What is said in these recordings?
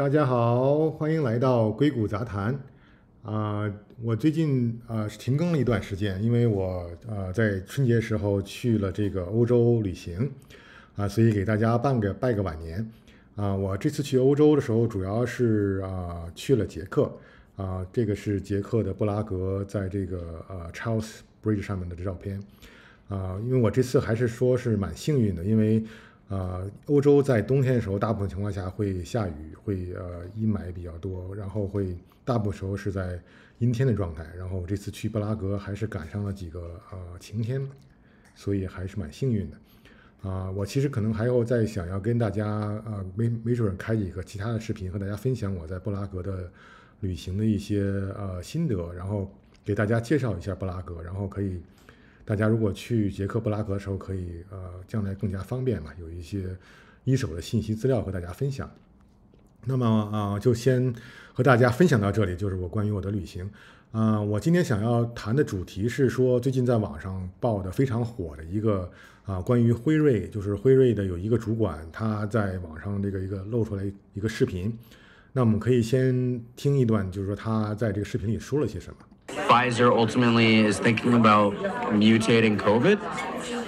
大家好，欢迎来到硅谷杂谈。啊，我最近啊是停更了一段时间，因为我啊在春节时候去了这个欧洲旅行，啊，所以给大家办个拜个晚年。啊，我这次去欧洲的时候，主要是啊去了捷克，啊，这个是捷克的布拉格，在这个呃 Charles Bridge 上面的照片。啊，因为我这次还是说是蛮幸运的，因为呃，欧洲在冬天的时候，大部分情况下会下雨，会呃阴霾比较多，然后会大部分时候是在阴天的状态。然后我这次去布拉格还是赶上了几个呃晴天，所以还是蛮幸运的。啊，我其实可能还要再想要跟大家呃没没准开几个其他的视频，和大家分享我在布拉格的旅行的一些呃心得，然后给大家介绍一下布拉格，然后可以。大家如果去捷克布拉格的时候，可以呃，将来更加方便嘛，有一些一手的信息资料和大家分享。那么啊，就先和大家分享到这里，就是我关于我的旅行。啊，我今天想要谈的主题是说，最近在网上爆的非常火的一个啊，关于辉瑞，就是辉瑞的有一个主管，他在网上这个一个露出来一个视频。那我们可以先听一段，就是说他在这个视频里说了些什么。Pfizer ultimately is thinking about mutating COVID?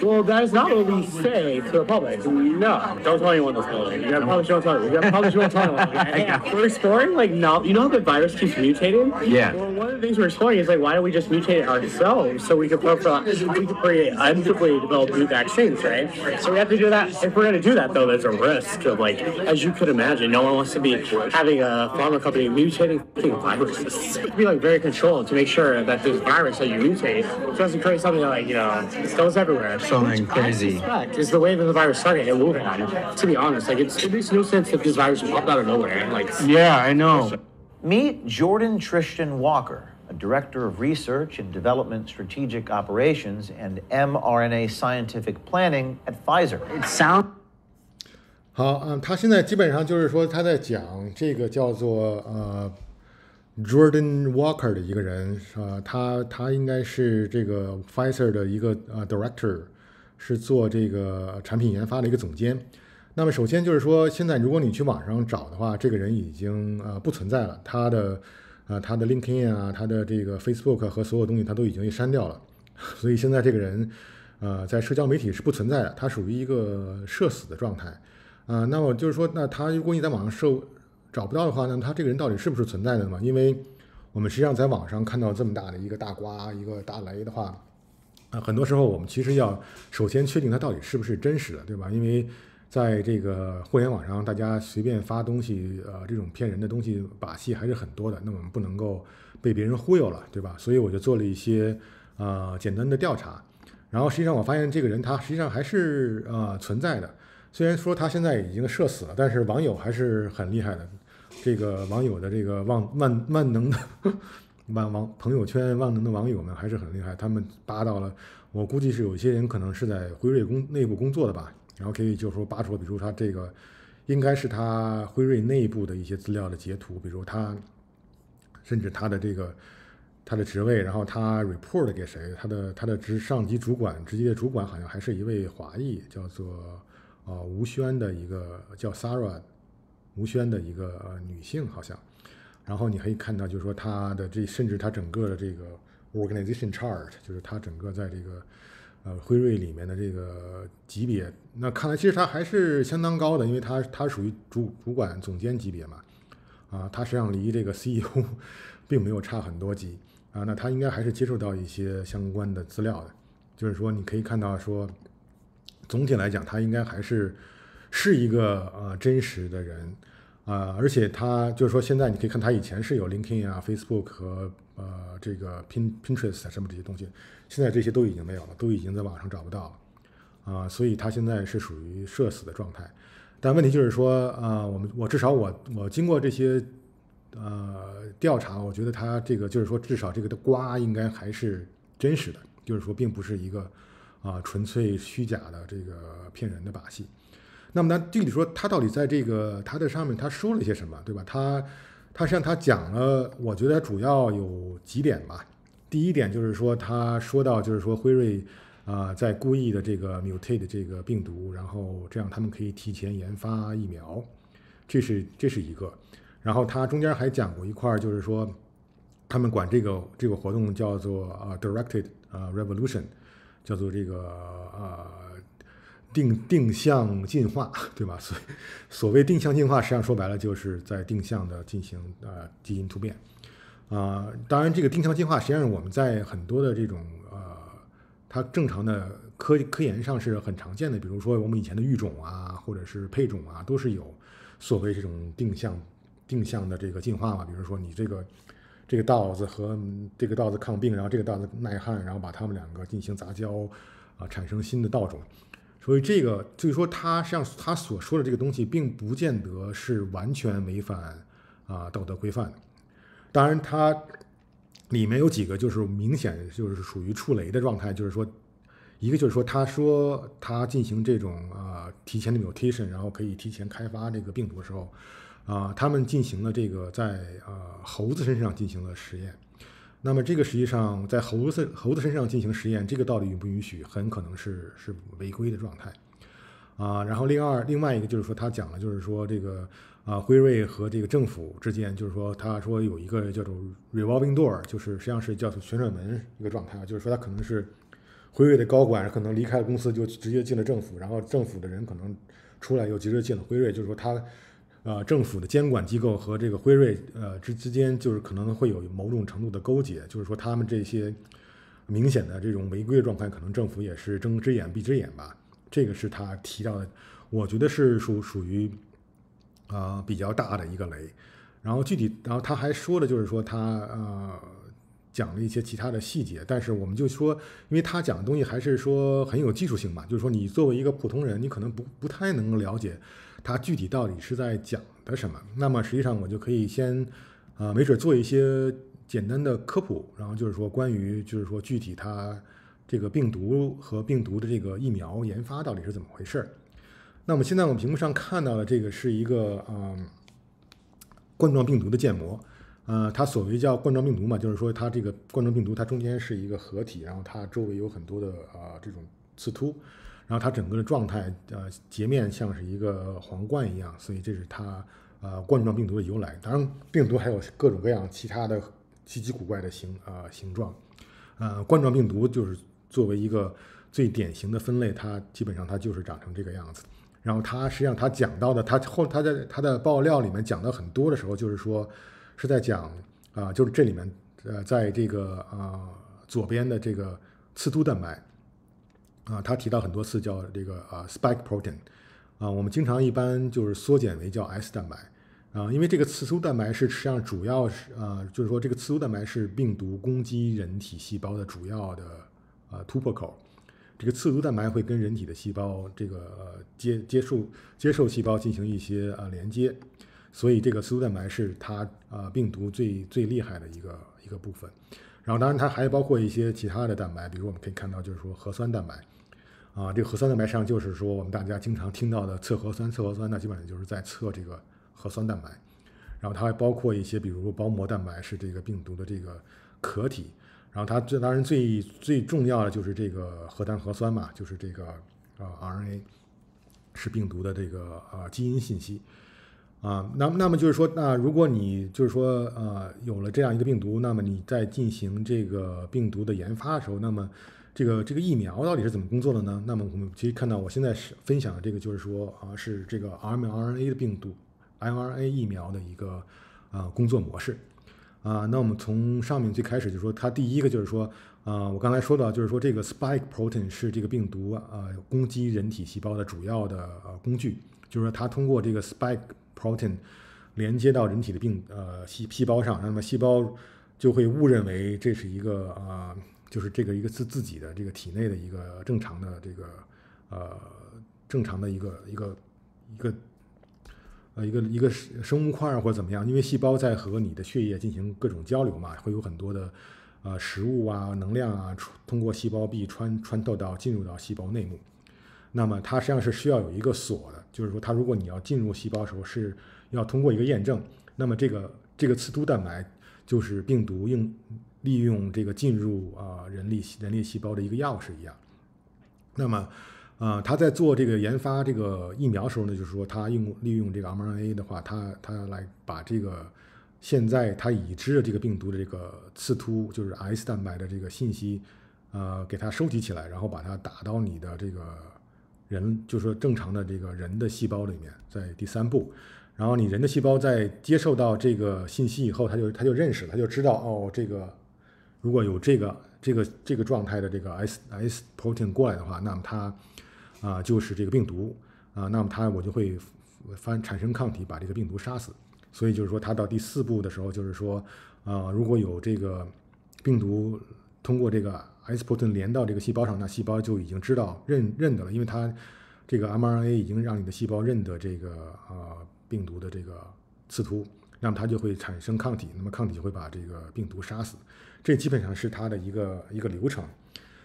Well, that is not what we say to the public. No, don't tell anyone this building. You gotta publish tell. title. You gotta publish your title. yeah. We're exploring like no, you know how the virus keeps mutating. Yeah. Well, one of the things we're exploring is like why don't we just mutate it ourselves so we can profile, we can create unfitly develop new vaccines, right? So we have to do that. If we're gonna do that though, there's a risk of like, as you could imagine, no one wants to be having a pharma company mutating viruses. It'd be like very controlled to make sure sure that this virus that you mutate doesn't create something like, you know, it goes everywhere. Something crazy. Fact is the way that the virus started at Wuhan. To be honest, like, it makes no sense if this virus popped out of nowhere. Like, yeah, I know. Meet Jordan Tristan Walker, a director of research and development strategic operations and mRNA scientific planning at Pfizer. It sounds. 好，嗯，他现在基本上就是说他在讲这个叫做呃 Jordan Walker 的一个人，呃，他他应该是这个 Pfizer 的一个呃 director，是做这个产品研发的一个总监。那么首先就是说，现在如果你去网上找的话，这个人已经呃不存在了。他的呃他的 LinkedIn 啊，他的这个 Facebook 和所有东西，他都已经删掉了。所以现在这个人呃在社交媒体是不存在的，他属于一个社死的状态。啊，那么就是说，那他如果你在网上社找不到的话，那么他这个人到底是不是存在的嘛？因为我们实际上在网上看到这么大的一个大瓜、一个大雷的话，啊，很多时候我们其实要首先确定他到底是不是真实的，对吧？因为在这个互联网上，大家随便发东西，呃，这种骗人的东西把戏还是很多的。那我们不能够被别人忽悠了，对吧？所以我就做了一些啊简单的调查，然后实际上我发现这个人他实际上还是啊存在的。虽然说他现在已经社死了，但是网友还是很厉害的。这个网友的这个万万万能的万网朋友圈万能的网友们还是很厉害，他们扒到了，我估计是有些人可能是在辉瑞工内部工作的吧，然后可以就说扒出了，比如他这个应该是他辉瑞内部的一些资料的截图，比如他甚至他的这个他的职位，然后他 report 给谁？他的他的直上级主管直接的主管好像还是一位华裔，叫做呃吴轩的一个叫 Sarah。吴宣的一个呃女性好像，然后你可以看到，就是说她的这甚至她整个的这个 organization chart，就是她整个在这个呃辉瑞里面的这个级别，那看来其实她还是相当高的，因为她她属于主主管总监级别嘛，啊，她实际上离这个 CEO 并没有差很多级啊，那她应该还是接受到一些相关的资料的，就是说你可以看到说，总体来讲，她应该还是。是一个呃真实的人，啊，而且他就是说，现在你可以看他以前是有 LinkedIn 啊、Facebook 和呃这个 Pin Pinterest 啊什么这些东西，现在这些都已经没有了，都已经在网上找不到了，啊，所以他现在是属于社死的状态。但问题就是说，啊，我们我至少我我经过这些呃调查，我觉得他这个就是说，至少这个的瓜应该还是真实的，就是说，并不是一个啊纯粹虚假的这个骗人的把戏。那么它具体说，它到底在这个它的上面它说了些什么，对吧？它它实际上它讲了，我觉得主要有几点吧。第一点就是说，他说到就是说辉瑞啊在故意的这个 mutate 这个病毒，然后这样他们可以提前研发疫苗，这是这是一个。然后它中间还讲过一块，就是说他们管这个这个活动叫做啊 directed 啊 revolution，叫做这个啊。定定向进化，对吧？所所谓定向进化，实际上说白了就是在定向的进行呃基因突变啊。当然，这个定向进化实际上我们在很多的这种呃它正常的科科研上是很常见的。比如说我们以前的育种啊，或者是配种啊，都是有所谓这种定向定向的这个进化嘛。比如说你这个这个稻子和这个稻子抗病，然后这个稻子耐旱，然后把它们两个进行杂交啊，产生新的稻种。所以这个，就是说他实际上他所说的这个东西，并不见得是完全违反啊道德规范的。当然，它里面有几个就是明显就是属于触雷的状态，就是说，一个就是说他说他进行这种啊提前的 mutation，然后可以提前开发这个病毒的时候，啊，他们进行了这个在啊猴子身上进行了实验。那么这个实际上在猴子猴子身上进行实验，这个到底允不允许？很可能是是违规的状态，啊。然后另二另外一个就是说，他讲了就是说这个啊辉瑞和这个政府之间，就是说他说有一个叫做 revolving door，就是实际上是叫做旋转门一个状态啊，就是说他可能是辉瑞的高管可能离开了公司，就直接进了政府，然后政府的人可能出来又直接进了辉瑞，就是说他。呃，政府的监管机构和这个辉瑞，呃之之间就是可能会有某种程度的勾结，就是说他们这些明显的这种违规的状态，可能政府也是睁只眼闭只眼吧。这个是他提到的，我觉得是属属于啊比较大的一个雷。然后具体，然后他还说的就是说他呃讲了一些其他的细节，但是我们就说，因为他讲的东西还是说很有技术性嘛，就是说你作为一个普通人，你可能不不太能够了解。它具体到底是在讲的什么？那么实际上我就可以先，啊，没准做一些简单的科普，然后就是说关于就是说具体它这个病毒和病毒的这个疫苗研发到底是怎么回事儿。那么现在我们屏幕上看到的这个是一个嗯，冠状病毒的建模，呃，它所谓叫冠状病毒嘛，就是说它这个冠状病毒它中间是一个合体，然后它周围有很多的啊这种刺突。然后它整个的状态，呃，截面像是一个皇冠一样，所以这是它，呃，冠状病毒的由来。当然，病毒还有各种各样其他的稀奇古怪的形，呃形状。呃，冠状病毒就是作为一个最典型的分类，它基本上它就是长成这个样子。然后它实际上它讲到的，它后它在它的爆料里面讲的很多的时候，就是说是在讲，啊，就是这里面，呃，在这个，啊，左边的这个刺突蛋白。啊，他提到很多次叫这个呃 spike protein，啊，我们经常一般就是缩减为叫 S 蛋白，啊，因为这个刺突蛋白是实际上主要是呃，就是说这个刺突蛋白是病毒攻击人体细胞的主要的呃突破口，这个刺突蛋白会跟人体的细胞这个接接触接受细胞进行一些呃连接，所以这个刺突蛋白是它啊病毒最最厉害的一个一个部分。然后，当然它还包括一些其他的蛋白，比如我们可以看到，就是说核酸蛋白，啊，这个核酸蛋白实际上就是说我们大家经常听到的测核酸、测核酸，那基本上就是在测这个核酸蛋白。然后它还包括一些，比如包膜蛋白是这个病毒的这个壳体。然后它这当然最最重要的就是这个核糖核酸嘛，就是这个啊 RNA 是病毒的这个啊基因信息。啊，那那么就是说，那如果你就是说，呃，有了这样一个病毒，那么你在进行这个病毒的研发的时候，那么这个这个疫苗到底是怎么工作的呢？那么我们其实看到我现在是分享的这个，就是说啊，是这个 mRNA 的病毒，mRNA 疫苗的一个啊工作模式。啊，那我们从上面最开始就说，它第一个就是说。啊，我刚才说到，就是说这个 spike protein 是这个病毒啊攻击人体细胞的主要的工具，就是说它通过这个 spike protein 连接到人体的病呃细细胞上，那么细胞就会误认为这是一个啊，就是这个一个自自己的这个体内的一个正常的这个呃正常的一个一个一个呃一个一个生物块或者怎么样，因为细胞在和你的血液进行各种交流嘛，会有很多的。呃，食物啊，能量啊，通过细胞壁穿穿透到进入到细胞内部。那么它实际上是需要有一个锁的，就是说它如果你要进入细胞的时候是要通过一个验证。那么这个这个刺突蛋白就是病毒用利用这个进入啊人力人力细胞的一个钥匙一样。那么，呃，他在做这个研发这个疫苗的时候呢，就是说他用利用这个 mRNA 的话，他他来把这个。现在他已知的这个病毒的这个刺突，就是 S 蛋白的这个信息，呃，给它收集起来，然后把它打到你的这个人，就说正常的这个人的细胞里面，在第三步，然后你人的细胞在接受到这个信息以后，它就它就认识了，它就知道哦，这个如果有这个这个这个状态的这个 S S protein 过来的话，那么它啊就是这个病毒啊，那么它我就会发产生抗体，把这个病毒杀死。所以就是说，它到第四步的时候，就是说，啊，如果有这个病毒通过这个 s p i 顿 o t n 连到这个细胞上，那细胞就已经知道认认得了，因为它这个 mRNA 已经让你的细胞认得这个呃病毒的这个刺突，那么它就会产生抗体，那么抗体就会把这个病毒杀死。这基本上是它的一个一个流程。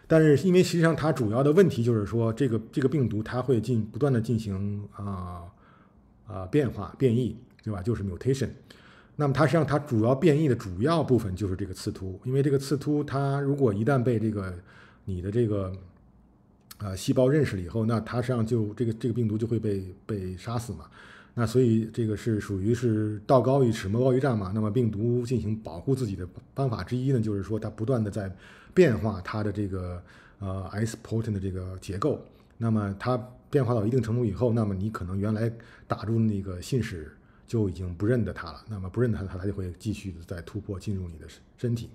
但是因为实际上它主要的问题就是说，这个这个病毒它会进不断的进行啊啊变化变异。对吧？就是 mutation，那么它实际上它主要变异的主要部分就是这个刺突，因为这个刺突它如果一旦被这个你的这个呃细胞认识了以后，那它实际上就这个这个病毒就会被被杀死嘛。那所以这个是属于是道高一尺，魔高一丈嘛。那么病毒进行保护自己的方法之一呢，就是说它不断的在变化它的这个呃 S protein 的这个结构。那么它变化到一定程度以后，那么你可能原来打入那个信使。就已经不认得它了，那么不认得它，它就会继续的在突破进入你的身身体，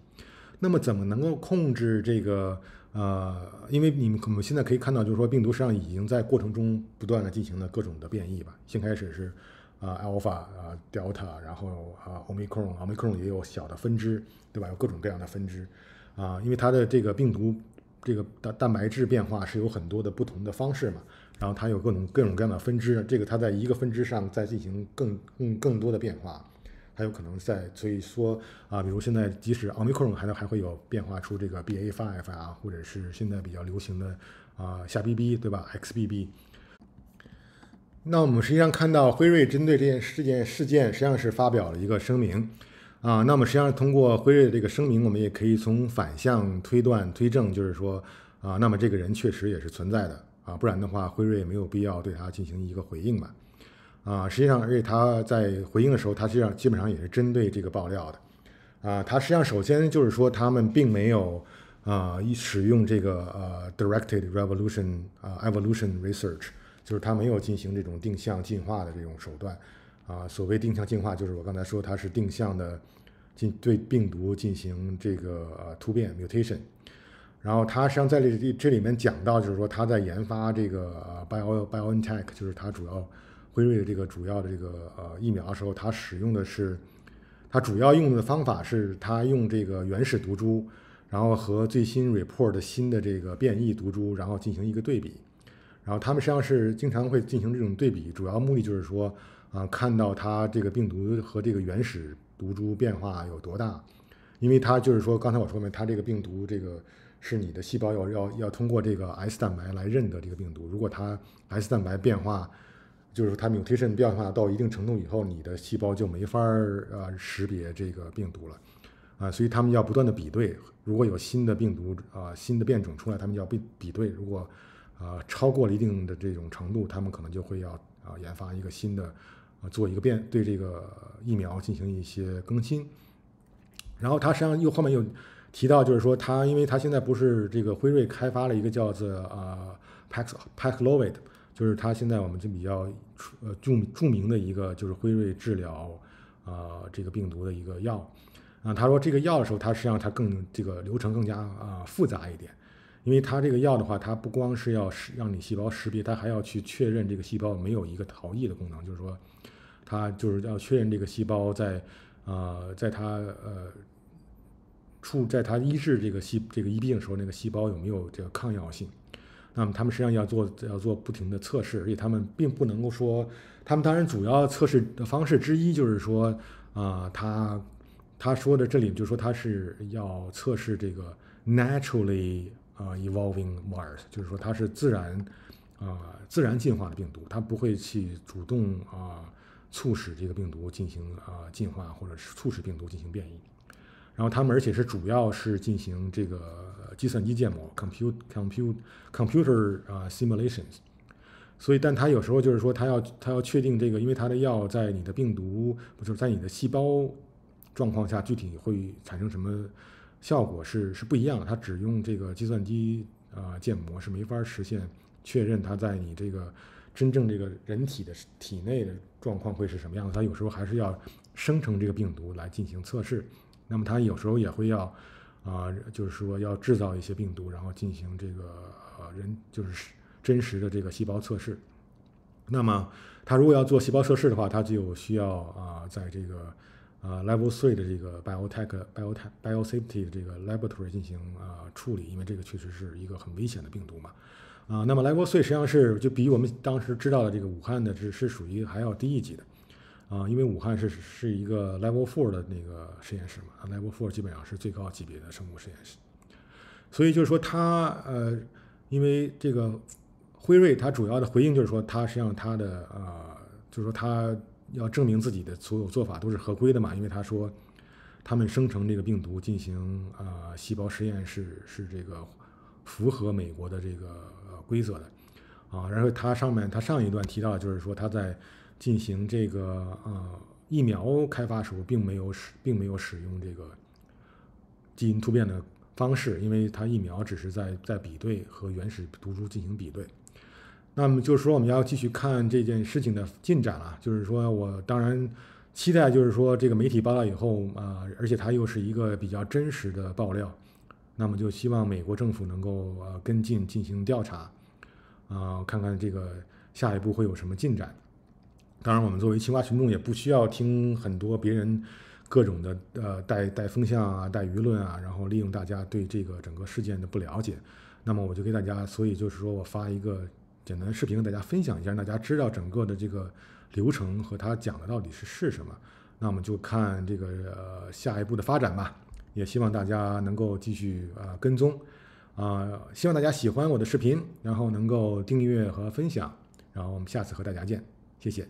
那么怎么能够控制这个？呃，因为你们我们现在可以看到，就是说病毒实际上已经在过程中不断的进行了各种的变异吧。先开始是啊 alpha 啊 delta，然后啊 omicron，omicron 也有小的分支，对吧？有各种各样的分支，啊，因为它的这个病毒。这个蛋蛋白质变化是有很多的不同的方式嘛，然后它有各种各种各样的分支，这个它在一个分支上再进行更更更多的变化，还有可能在，所以说啊，比如现在即使奥密克戎，还能还会有变化出这个 b a five 啊，或者是现在比较流行的啊 XBB 对吧？XBB。那我们实际上看到辉瑞针对这件事件事件，实际上是发表了一个声明。啊，那么实际上通过辉瑞的这个声明，我们也可以从反向推断推证，就是说，啊，那么这个人确实也是存在的啊，不然的话，辉瑞也没有必要对他进行一个回应嘛，啊，实际上，而且他在回应的时候，他实际上基本上也是针对这个爆料的，啊，他实际上首先就是说，他们并没有啊使用这个呃 directed r evolution 啊 evolution research，就是他没有进行这种定向进化的这种手段。啊，所谓定向进化就是我刚才说它是定向的，进对病毒进行这个突变 mutation。然后它实际上在这这里面讲到，就是说他在研发这个 bio BioNTech，就是它主要辉瑞的这个主要的这个呃疫苗的时候，它使用的是它主要用的方法是它用这个原始毒株，然后和最新 report 新的这个变异毒株，然后进行一个对比。然后他们实际上是经常会进行这种对比，主要目的就是说。啊，看到它这个病毒和这个原始毒株变化有多大？因为它就是说，刚才我说了，它这个病毒这个是你的细胞要要要通过这个 S 蛋白来认得这个病毒。如果它 S 蛋白变化，就是它 mutation 变化到一定程度以后，你的细胞就没法儿呃识别这个病毒了啊。所以他们要不断的比对，如果有新的病毒啊新的变种出来，他们要比比对。如果呃超过了一定的这种程度，他们可能就会要啊研发一个新的。啊，做一个变对这个疫苗进行一些更新，然后他实际上又后面又提到，就是说他，因为他现在不是这个辉瑞开发了一个叫做啊 Pax Paxlovid，就是他现在我们就比较呃著著名的一个就是辉瑞治疗啊这个病毒的一个药啊，他说这个药的时候，它实际上它更这个流程更加啊复杂一点，因为它这个药的话，它不光是要让你细胞识别，它还要去确认这个细胞没有一个逃逸的功能，就是说。他就是要确认这个细胞在，啊，在他呃，处，在他医治这个细这个疫病时候，那个细胞有没有这个抗药性？那么他们实际上要做要做不停的测试，而且他们并不能够说，他们当然主要测试的方式之一就是说，啊，他他说的这里就说他是要测试这个 naturally 啊 evolving virus，就是说它是自然啊自然进化的病毒，它不会去主动啊。促使这个病毒进行啊进化，或者是促使病毒进行变异，然后他们而且是主要是进行这个计算机建模，compute，compute，computer 啊 simulations。所以，但他有时候就是说，他要他要确定这个，因为他的药在你的病毒不就是在你的细胞状况下具体会产生什么效果是是不一样的。他只用这个计算机啊建模是没法实现确认他在你这个。真正这个人体的体内的状况会是什么样的？它有时候还是要生成这个病毒来进行测试。那么它有时候也会要啊，就是说要制造一些病毒，然后进行这个人就是真实的这个细胞测试。那么它如果要做细胞测试的话，它就需要啊，在这个。啊，Level Three 的这个 biotech、biot、e biocity 的这个 laboratory 进行啊处理，因为这个确实是一个很危险的病毒嘛。啊，那么 Level Three 实际上是就比我们当时知道的这个武汉的是是属于还要低一级的。啊，因为武汉是是一个 Level Four 的那个实验室嘛，Level Four 基本上是最高级别的生物实验室。所以就是说，它呃，因为这个辉瑞它主要的回应就是说，它实际上它的呃，就是说它。要证明自己的所有做法都是合规的嘛？因为他说，他们生成这个病毒进行呃细胞实验是是这个符合美国的这个规则的啊。然后他上面他上一段提到，就是说他在进行这个呃疫苗开发时候，并没有使并没有使用这个基因突变的方式，因为他疫苗只是在在比对和原始毒株进行比对。那么就是说，我们要继续看这件事情的进展了。就是说我当然期待，就是说这个媒体报道以后啊，而且它又是一个比较真实的爆料。那么就希望美国政府能够呃跟进进行调查，啊，看看这个下一步会有什么进展。当然，我们作为青蛙群众也不需要听很多别人各种的呃带带风向啊、带舆论啊，然后利用大家对这个整个事件的不了解。那么我就给大家，所以就是说我发一个。简单的视频跟大家分享一下，让大家知道整个的这个流程和他讲的到底是是什么。那我们就看这个下一步的发展吧，也希望大家能够继续啊跟踪，啊希望大家喜欢我的视频，然后能够订阅和分享，然后我们下次和大家见，谢谢。